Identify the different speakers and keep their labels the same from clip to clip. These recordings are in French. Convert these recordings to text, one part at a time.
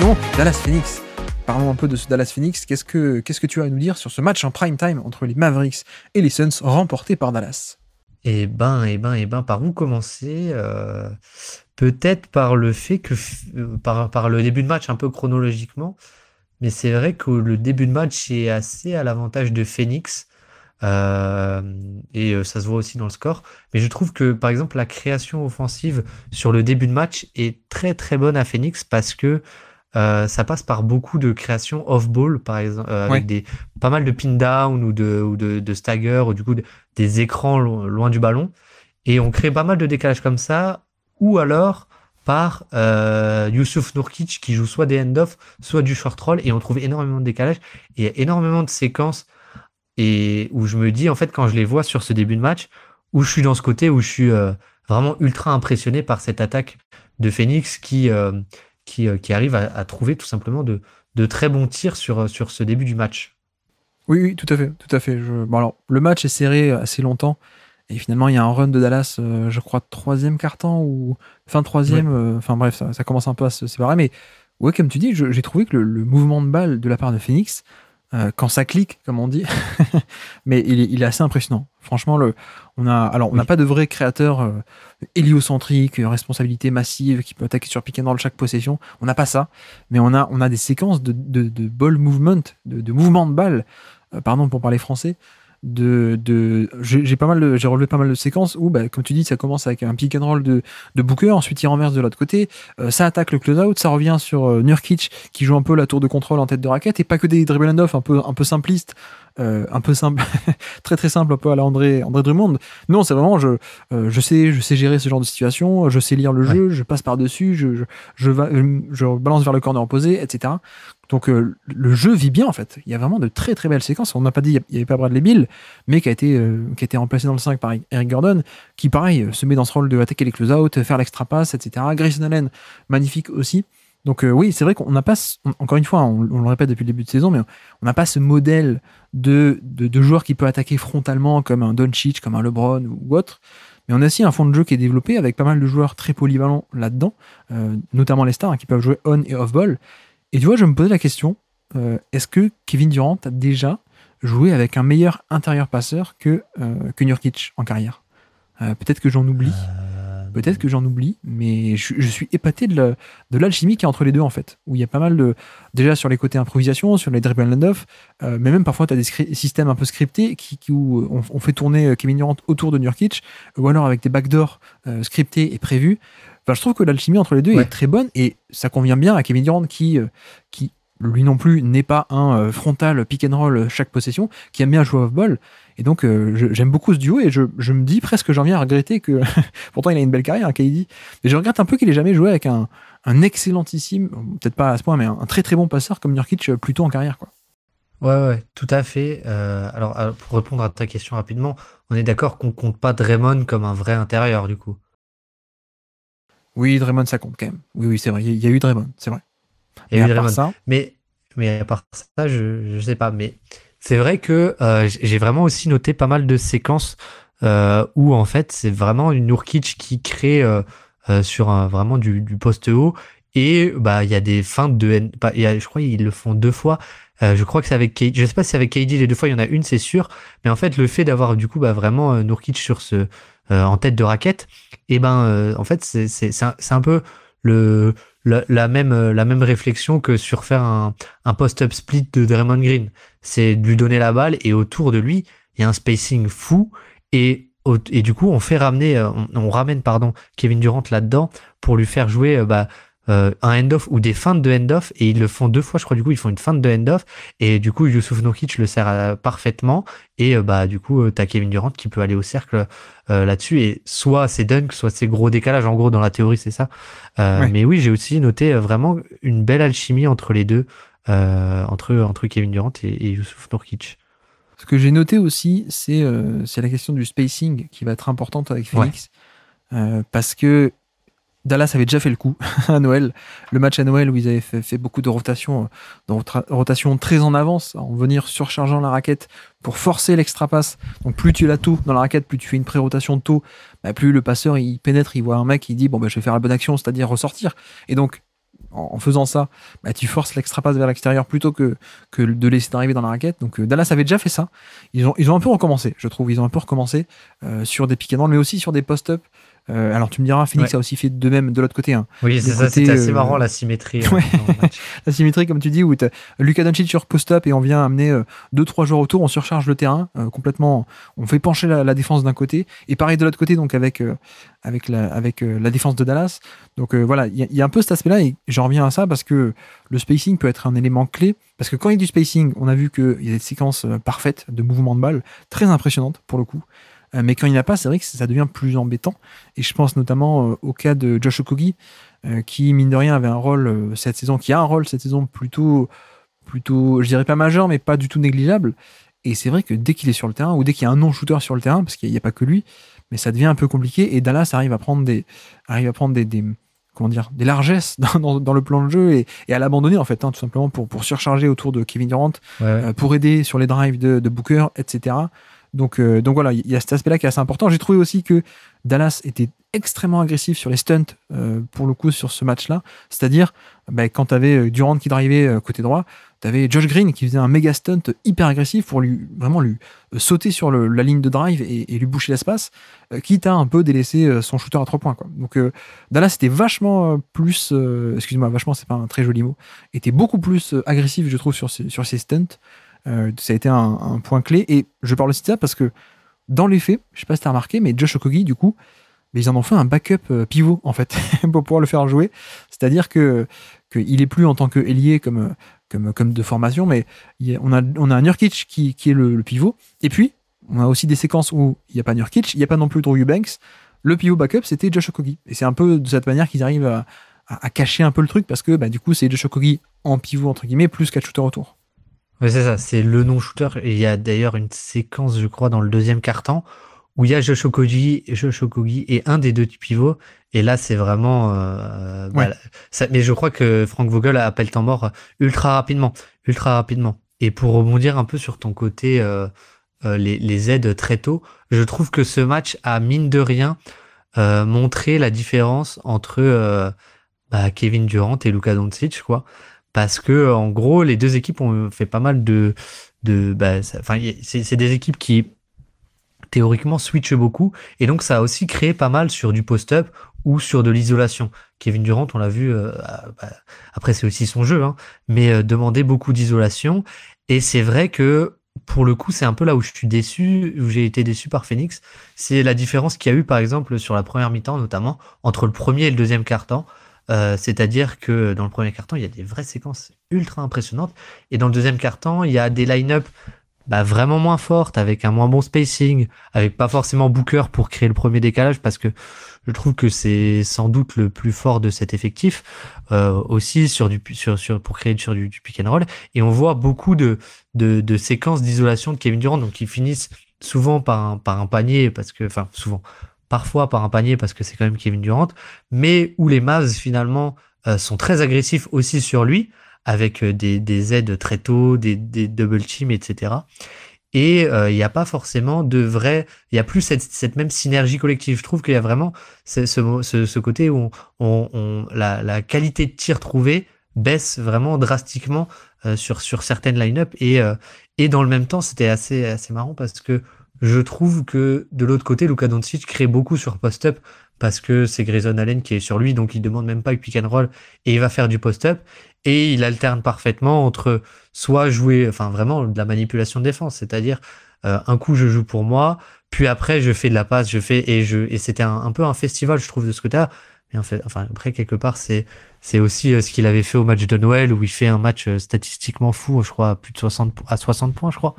Speaker 1: c'était Dallas Phoenix. Parlons un peu de ce Dallas Phoenix. Qu'est-ce que, qu'est-ce que tu as à nous dire sur ce match en prime time entre les Mavericks et les Suns remporté par Dallas Eh ben, eh ben, eh ben, par où commencer euh, Peut-être par le fait que,
Speaker 2: euh, par, le début de match un peu chronologiquement, mais c'est vrai que le début de match est assez à l'avantage de Phoenix. Euh, et ça se voit aussi dans le score. Mais je trouve que, par exemple, la création offensive sur le début de match est très très bonne à Phoenix parce que euh, ça passe par beaucoup de créations off-ball, par exemple, euh, avec des, pas mal de pin-down ou de, ou de, de stagger, ou du coup des écrans loin du ballon. Et on crée pas mal de décalages comme ça, ou alors par euh, Youssouf Nourkic qui joue soit des end-off, soit du short roll, et on trouve énormément de décalages et énormément de séquences. Et où je me dis, en fait, quand je les vois sur ce début de match, où je suis dans ce côté, où je suis euh, vraiment ultra impressionné par cette attaque de Phoenix qui, euh, qui, arrive à, trouver tout simplement de, très bons tirs euh, sur, ce début du match.
Speaker 1: Oui, oui, tout à fait, tout à fait. Je... alors, le match est serré euh, assez longtemps. Et finalement, il y a un run de Dallas, je crois, troisième quart-temps ou fin troisième. enfin bref, ça, commence un peu à se séparer. Mais ouais, comme tu dis, j'ai trouvé que le, mouvement de balle de la part de Phoenix, euh, quand ça clique, comme on dit. Mais il est, assez impressionnant. Franchement, on a, alors on n'a pas de vrai créateur euh, héliocentrique, euh, responsabilité massive qui peut attaquer sur pick dans roll chaque possession. On n'a pas ça. Mais on a, on a des séquences de, de, de ball movement, de, de mouvement de balle, pardon pour parler français, de, de j'ai pas mal j'ai relevé pas mal de séquences où bah, comme tu dis ça commence avec un pick and roll de, de Booker ensuite il renverse de l'autre côté euh, ça attaque le close out ça revient sur euh, Nurkic qui joue un peu la tour de contrôle en tête de raquette et pas que des dribble and off un peu un peu simpliste euh, un peu simple très très simple un peu à la André André Drummond non c'est vraiment je je sais je sais gérer ce genre de situation je sais lire le jeu je passe par dessus je, je balance vers le corner opposé etc donc euh, le jeu vit bien en fait. Il y a vraiment de très très belles séquences. On n'a pas dit qu'il n'y avait pas Bradley Bill, mais qui a été euh, qui été remplacé dans le 5 par Eric Gordon, qui pareil euh, se met dans ce rôle de attaquer les close-out, faire l'extra pass, etc. Grayson Allen, magnifique aussi. Donc oui, c'est vrai qu'on n'a pas, encore une fois, on, le répète depuis le début de saison, mais on n'a pas ce modèle de, de, joueur qui peut attaquer frontalement comme un Doncic, comme un LeBron ou autre. Mais on a aussi un fond de jeu qui est développé avec pas mal de joueurs très polyvalents là-dedans, notamment les stars hein, qui peuvent jouer on et off-ball. Et tu vois, je me posais la question, euh, est-ce que Kevin Durant a déjà joué avec un meilleur intérieur passeur que, euh, Nurkic en carrière euh, Peut-être que j'en oublie. Peut-être que j'en oublie, mais je, suis épaté de l'alchimie qui est entre les deux, en fait. Où il y a pas mal de. Déjà sur les côtés improvisation, sur les dribble and off, mais même parfois, tu as des systèmes un peu scriptés qui, où on, fait tourner Kevin Durant autour de Nurkic, ou alors avec des backdoors scriptés et prévus je trouve que l'alchimie entre les deux est très bonne et ça convient bien à Kevin Durant qui, euh, lui non plus n'est pas un euh, frontal pick and roll chaque possession, qui aime bien jouer off-ball. Et donc, euh, j'aime beaucoup ce duo et je, me dis presque, j'en viens à regretter que, pourtant il a une belle carrière, hein, KD. Mais je regrette un peu qu'il ait jamais joué avec un, excellentissime, peut-être pas à ce point, mais un, très très bon passeur comme Nurkic plutôt en carrière, quoi.
Speaker 2: Ouais, ouais, tout à fait. alors, pour répondre à ta question rapidement, on est d'accord qu'on compte pas Draymond comme un vrai intérieur, du coup. Oui, Draymond, ça compte quand même. Oui, oui, c'est vrai. Il y a eu Draymond, c'est vrai. Il y a mais eu à part ça... mais, à part ça, je ne sais pas. Mais c'est vrai que euh, j'ai vraiment aussi noté pas mal de séquences euh, où, en fait, c'est vraiment une Urkic qui crée euh, sur vraiment du, poste haut et bah il y a des fins de N. Bah, y a, je crois ils le font deux fois. Euh, je crois que c'est avec KD. Je sais pas si c'est avec KD les deux fois, il y en a une, c'est sûr. Mais en fait, le fait d'avoir du coup bah, vraiment euh, Nurkic sur ce euh, en tête de raquette, et eh ben en fait c'est c'est c'est un, peu le la, même la même réflexion que sur faire un, un post-up split de Draymond Green. C'est de lui donner la balle et autour de lui il y a un spacing fou et et du coup on fait ramener on, on ramène pardon Kevin Durant là-dedans pour lui faire jouer bah euh, un end-off ou des feintes de end-off et ils le font deux fois je crois du coup ils font une feinte de end-off et du coup Yusuf Nokic le sert euh, parfaitement et euh, bah du coup t'as Kevin Durant qui peut aller au cercle là-dessus et soit c'est dunk soit c'est gros décalage en gros dans la théorie c'est ça mais oui j'ai aussi noté vraiment une belle alchimie entre les deux entre entre Kevin Durant et,
Speaker 1: Yusuf Youssouf ce que j'ai noté aussi c'est c'est la question du spacing qui va être importante avec Phoenix parce que Dallas avait déjà fait le coup à Noël, le match à Noël où ils avaient fait, beaucoup de rotations, euh, de rotation très en avance, en venir surchargeant la raquette pour forcer l'extra Donc plus tu l'as tôt dans la raquette, plus tu fais une pré-rotation tôt, bah plus le passeur il pénètre, il voit un mec, il dit bon bah, je vais faire la bonne action, c'est-à-dire ressortir. Et donc en, faisant ça, bah, tu forces l'extra vers l'extérieur plutôt que, que de laisser arriver dans la raquette. Donc euh, Dallas avait déjà fait ça. Ils ont, ils ont un peu recommencé, je trouve. Ils ont un peu recommencé euh, sur des pick mais aussi sur des post-up. Euh, alors tu me diras, Phoenix a aussi fait de même de l'autre côté. Hein. Oui, c'est c'était assez euh, marrant la symétrie. Euh, la symétrie, comme tu dis, où tu as Lucas Doncic sur post-up et on vient amener 2-3 joueurs autour, on surcharge le terrain complètement, on fait pencher la, défense d'un côté et pareil de l'autre côté, donc avec, avec, la, défense de Dallas. Donc voilà, il y, a un peu cet aspect-là et j'en reviens à ça parce que le spacing peut être un élément clé. Parce que quand il y a du spacing, on a vu qu'il y a des séquences parfaites de mouvements de balle, très impressionnantes pour le coup. Euh, mais quand il n'y en a pas, c'est vrai que ça devient plus embêtant. Et je pense notamment euh, au cas de Josh Okogi, euh, qui, mine de rien, avait un rôle cette saison, qui a un rôle cette saison plutôt, plutôt je dirais pas majeur, mais pas du tout négligeable. Et c'est vrai que dès qu'il est sur le terrain, ou dès qu'il y a un non-shooter sur le terrain, parce qu'il n'y a, pas que lui, mais ça devient un peu compliqué. Et Dallas arrive à prendre des, arrive à prendre des, dire, des largesses dans, le plan de jeu et, à l'abandonner en fait, hein, tout simplement pour, surcharger autour de Kevin Durant, pour aider sur les drives de, de Booker, etc. Donc, euh, donc voilà, il y a cet aspect-là qui est assez important. J'ai trouvé aussi que Dallas était extrêmement agressif sur les stunts, euh, pour le coup, sur ce match-là. C'est-à-dire, bah, quand tu avais euh, Durant qui drivait côté droit, tu avais Josh Green qui faisait un méga stunt hyper agressif pour lui vraiment lui sauter sur la ligne de drive et, lui boucher l'espace, quitte à un peu délaisser son shooter à trois points. Donc Dallas était vachement plus, excuse-moi, vachement, c'est pas un très joli mot, était beaucoup plus agressif, je trouve, sur, sur ses stunts. Euh, ça a été un, point clé. Et je parle aussi de ça parce que dans les faits, je sais pas si as remarqué, mais Josh Okogi, du coup, ils en ont fait un backup euh, pivot en fait pour pouvoir le faire jouer. C'est-à-dire que qu'il est plus en tant que ailier comme comme comme de formation, mais on a on a Nurkic qui, qui est le, pivot. Et puis on a aussi des séquences où il n'y a pas Nurkic, il n'y a pas non plus Drew Eubanks. Le pivot backup c'était Josh Okogi. Et c'est un peu de cette manière qu'ils arrivent à, cacher un peu le truc parce que bah, du coup c'est Josh Okogi en pivot entre guillemets plus 4 shooter autour
Speaker 2: c'est ça, c'est le non-shooter. Il y a d'ailleurs une séquence, je crois, dans le deuxième carton où il y a Josh Okogi, Josh et un des deux pivots. Et là, c'est vraiment. Euh, bah, mais je crois que Frank Vogel appelle temps mort ultra rapidement. Ultra rapidement. Et pour rebondir un peu sur ton côté, euh, euh, les, aides très tôt, je trouve que ce match a, mine de rien, montré la différence entre bah, Kevin Durant et Luka Doncic, quoi parce que en gros les deux équipes ont fait pas mal de de bah, enfin c'est des équipes qui théoriquement switchent beaucoup et donc ça a aussi créé pas mal sur du post-up ou sur de l'isolation. Kevin Durant, on l'a vu, euh, bah, après c'est aussi son jeu, hein, mais demander euh, demandait beaucoup d'isolation. Et c'est vrai que pour le coup, c'est un peu là où je suis déçu, où j'ai été déçu par Phoenix. C'est la différence qu'il y a eu, par exemple, sur la première mi-temps, notamment, entre le premier et le deuxième quart-temps. Euh, c'est-à-dire que dans le premier carton, il y a des vraies séquences ultra impressionnantes. Et dans le deuxième carton, il y a des line-up bah, vraiment moins fortes, avec un moins bon spacing, avec pas forcément Booker pour créer le premier décalage, parce que je trouve que c'est sans doute le plus fort de cet effectif, euh, aussi sur du, sur, sur, pour créer sur du, pick and roll. Et on voit beaucoup de, de, séquences d'isolation de Kevin Durant, donc qui finissent souvent par un, par un panier, parce que, enfin, souvent, parfois par un panier parce que c'est quand même Kevin Durant, mais où les Mavs finalement euh, sont très agressifs aussi sur lui avec euh, des, aides très tôt, des, des double teams, etc. Et euh, il n'y a pas forcément de vrai, il n'y a plus cette, même synergie collective. Je trouve qu'il y a vraiment ce, ce, côté où on, la, qualité de tir trouvée baisse vraiment drastiquement sur, sur certaines line-up. Et, et dans le même temps, c'était assez, assez marrant parce que je trouve que de l'autre côté, Luka Doncic crée beaucoup sur post-up parce que c'est Grayson Allen qui est sur lui, donc il demande même pas le pick and roll et il va faire du post-up et il alterne parfaitement entre soit jouer, enfin vraiment de la manipulation de défense, c'est-à-dire euh, un coup je joue pour moi, puis après je fais de la passe, je fais et je et c'était un, peu un festival je trouve de ce côté-là. Mais en fait, enfin après quelque part c'est c'est aussi euh, ce qu'il avait fait au match de Noël où il fait un match euh, statistiquement fou, je crois, à plus de 60 à 60 points, je crois.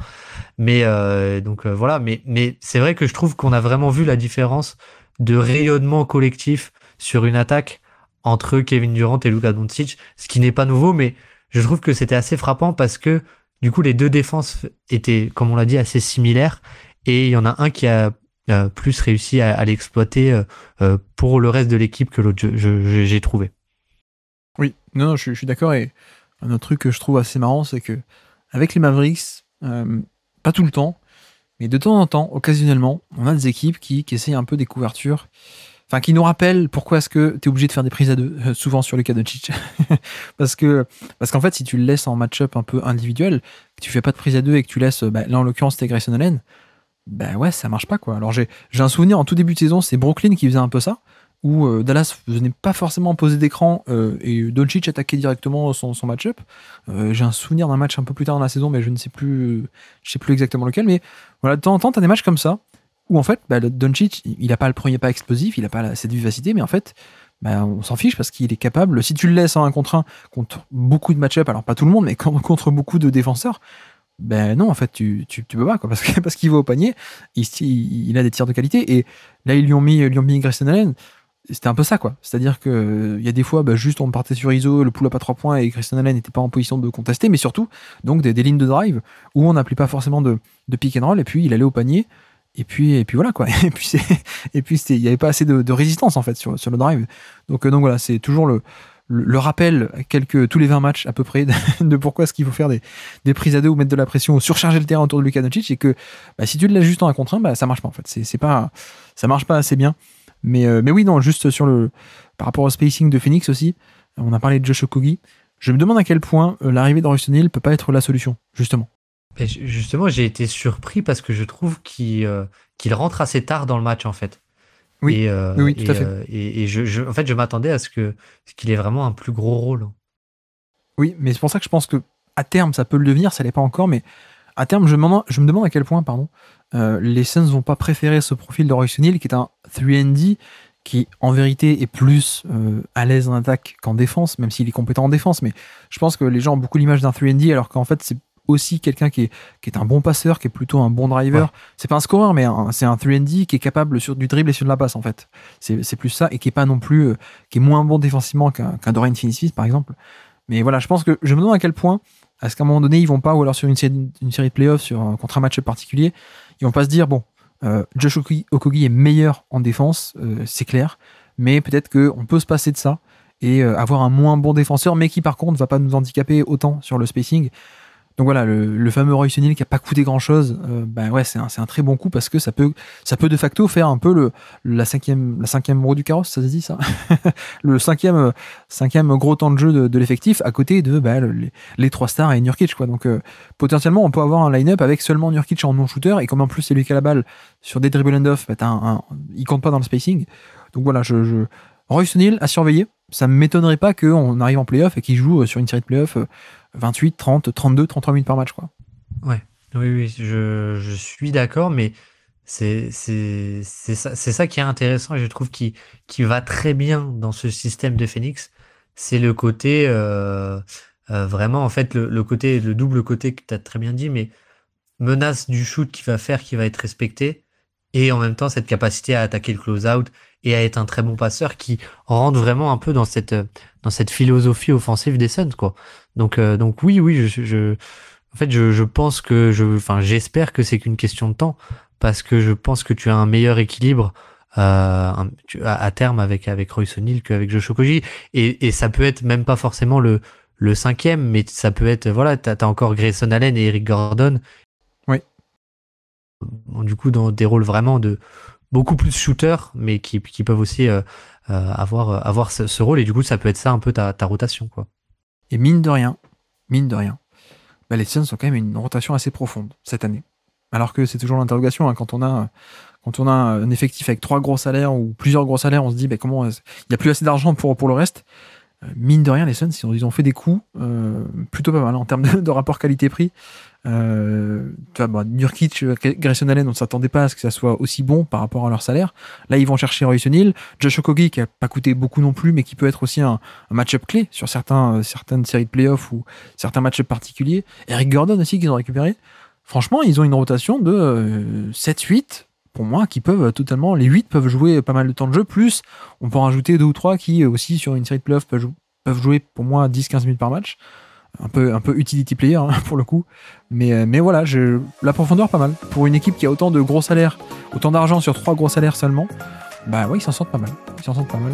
Speaker 2: Mais euh, donc voilà, mais mais c'est vrai que je trouve qu'on a vraiment vu la différence de rayonnement collectif sur une attaque entre Kevin Durant et Luca Doncic, ce qui n'est pas nouveau, mais je trouve que c'était assez frappant parce que du coup les deux défenses étaient, comme on l'a dit, assez similaires et il y en a un qui a plus réussi à, l'exploiter pour le reste de l'équipe que l'autre. J'ai trouvé.
Speaker 1: Non, je, suis d'accord. Et un autre truc que je trouve assez marrant, c'est que avec les Mavericks, euh, pas tout le temps, mais de temps en temps, occasionnellement, on a des équipes qui, essayent un peu des couvertures. Enfin, qui nous rappellent pourquoi est-ce que tu es obligé de faire des prises à deux, euh, souvent sur le cas de Chich. parce que parce qu'en fait, si tu le laisses en match-up un peu individuel, que tu fais pas de prise à deux et que tu laisses, euh, bah, là en l'occurrence, c'était Grayson Allen, bah ouais, ça marche pas quoi. Alors j'ai un souvenir en tout début de saison, c'est Brooklyn qui faisait un peu ça où euh, Dallas venait pas forcément poser d'écran euh, et Doncic attaquait directement son, match-up. Euh, j'ai un souvenir d'un match un peu plus tard dans la saison, mais je ne sais plus, je sais plus exactement lequel. Mais voilà, de temps en temps, tu as des matchs comme ça où en fait, bah, il n'a pas le premier pas explosif, il n'a pas cette vivacité, mais en fait, bah, on s'en fiche parce qu'il est capable, si tu le laisses en un contre un contre beaucoup de match-up, alors pas tout le monde, mais contre beaucoup de défenseurs, ben non, en fait, tu, tu, tu peux pas, parce qu'il parce va au panier, il, il, a des tirs de qualité, et là, ils lui ont mis, ils lui ont mis Allen c'était un peu ça, quoi. C'est-à-dire que euh, il y a des fois, bah, juste on partait sur ISO, le pull pas à 3 points et Christian Allen n'était pas en position de contester, mais surtout, donc des, lignes de drive où on n'appelait pas forcément de, de, pick and roll et puis il allait au panier. Et puis, et puis voilà quoi. Et puis, et puis il n'y avait pas assez de, résistance en fait sur, sur le drive. Donc, euh, donc voilà, c'est toujours le, le rappel quelques, tous les 20 matchs à peu près de pourquoi est-ce qu'il faut faire des, des, prises à deux ou mettre de la pression ou surcharger le terrain autour de Luka et que bah, si tu l'ajustes juste en un contre un, bah, ça marche pas en fait. C'est, pas, ça marche pas assez bien. Mais, euh, mais oui, non, juste sur le. Par rapport au spacing de Phoenix aussi, on a parlé de Josh Okogi. Je me demande à quel point euh, l'arrivée d'Orson ne peut pas être la solution, justement.
Speaker 2: justement, j'ai été surpris parce que je trouve euh, qu'il rentre assez tard dans le match, en fait.
Speaker 1: Oui, tout à fait. et, en fait, je m'attendais à ce qu'il ait vraiment un plus gros rôle. Oui, mais c'est pour ça que je pense que à terme, ça peut le devenir, ça l'est pas encore, mais à terme, je, me demande à quel point pardon, euh, les Suns vont pas préférer ce profil de Royce qui est un 3D qui, en vérité, est plus euh, à l'aise en attaque qu'en défense, même s'il est compétent en défense. Mais je pense que les gens ont beaucoup l'image d'un 3D, alors qu'en fait, c'est aussi quelqu'un qui est, un bon passeur, qui est plutôt un bon driver. C'est pas un scoreur, mais c'est un 3D qui est capable sur du dribble et sur de la passe, en fait. C'est plus ça, et qui est pas non plus, euh, qui est moins bon défensivement qu'un qu Dorian par exemple. Mais voilà, je pense que je me demande à quel point parce qu'à un moment donné, ils vont pas, ou alors sur une série, de playoffs, sur, un, contre un match particulier, ils vont pas se dire, bon, euh, Josh Okogi est meilleur en défense, euh, c'est clair, mais peut-être qu'on peut se passer de ça et euh, avoir un moins bon défenseur, mais qui par contre va pas nous handicaper autant sur le spacing. Donc voilà, le, fameux Roy Sunil qui a pas coûté grand chose, euh, ben ouais, c'est un, un, très bon coup parce que ça peut, ça peut de facto faire un peu le, la cinquième, la cinquième roue du carrosse, ça se dit ça, le cinquième, cinquième gros temps de jeu de, l'effectif à côté de ben, les, trois stars et Nurkic quoi. Donc euh, potentiellement on peut avoir un line-up avec seulement Nurkic en non-shooter et comme en plus c'est lui qui a la balle sur des dribble and off, ben, il compte pas dans le spacing. Donc voilà, je, je... Roy Sunil à surveiller. Ça m'étonnerait pas qu'on arrive en playoff et qu'il joue euh, sur une série de playoff. 28, 30, 32, 33 minutes par match. Quoi.
Speaker 2: Ouais. Oui, oui, je, suis d'accord, mais c'est ça, ça qui est intéressant et je trouve qui, qui va très bien dans ce système de Phoenix. C'est le côté, euh, euh, vraiment, en fait, le, le, le double côté que tu as très bien dit, mais menace du shoot qui va faire, qui va être respecté, et en même temps cette capacité à attaquer le close-out et à être un très bon passeur qui rentre vraiment un peu dans cette dans cette philosophie offensive des Suns quoi. Donc euh, donc oui oui je, je en fait je, je pense que je enfin j'espère que c'est qu'une question de temps parce que je pense que tu as un meilleur équilibre euh, à, terme avec avec Royce O'Neill qu'avec Josh Okoji et, et ça peut être même pas forcément le le cinquième mais ça peut être voilà t'as as encore Grayson Allen et Eric Gordon du coup dans des rôles vraiment de beaucoup plus de shooter, mais qui, peuvent aussi euh, euh, avoir, euh, avoir ce, rôle. Et du coup, ça peut être ça un peu ta, rotation.
Speaker 1: quoi. Et mine de rien, mine de rien, bah, les Suns sont quand même une rotation assez profonde cette année. Alors que c'est toujours l'interrogation hein, quand on a quand on a un effectif avec trois gros salaires ou plusieurs gros salaires, on se dit bah, comment il n'y a plus assez d'argent pour pour le reste. Euh, mine de rien, les Suns, ils ont fait des coups euh, plutôt pas mal en termes de, rapport qualité-prix. Euh, Nurkic, Allen, on ne s'attendait pas à ce que ça soit aussi bon par rapport à leur salaire. Là, ils vont chercher Royce O'Neill, Josh Okogi qui a pas coûté beaucoup non plus, mais qui peut être aussi un, match-up clé sur certains, certaines séries de playoffs ou certains match particuliers. Eric Gordon aussi qu'ils ont récupéré. Franchement, ils ont une rotation de 7-8 pour moi, qui peuvent euh, totalement, les 8 peuvent jouer euh, pas mal de temps de jeu, plus on peut en rajouter deux ou trois qui euh, aussi sur une série de playoffs peuvent, jouer pour moi 10-15 minutes par match. Un peu, un peu utility player hein, pour le coup. Mais, mais voilà, je, la profondeur pas mal. Pour une équipe qui a autant de gros salaires, autant d'argent sur trois gros salaires seulement, bah ouais, ils s'en sortent pas mal. Ils s'en sortent pas mal.